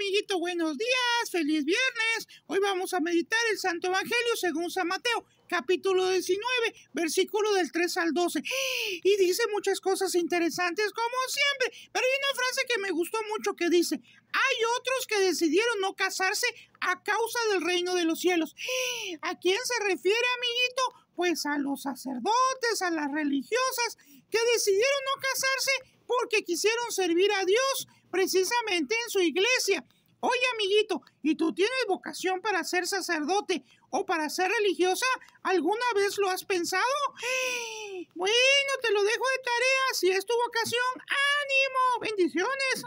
amiguito? Buenos días, feliz viernes. Hoy vamos a meditar el Santo Evangelio según San Mateo, capítulo 19, versículo del 3 al 12. Y dice muchas cosas interesantes, como siempre. Pero hay una frase que me gustó mucho que dice, hay otros que decidieron no casarse a causa del reino de los cielos. ¿A quién se refiere, amiguito? a los sacerdotes, a las religiosas que decidieron no casarse porque quisieron servir a Dios precisamente en su iglesia. Oye, amiguito, ¿y tú tienes vocación para ser sacerdote o para ser religiosa? ¿Alguna vez lo has pensado? Bueno, te lo dejo de tarea. Si es tu vocación, ánimo, bendiciones.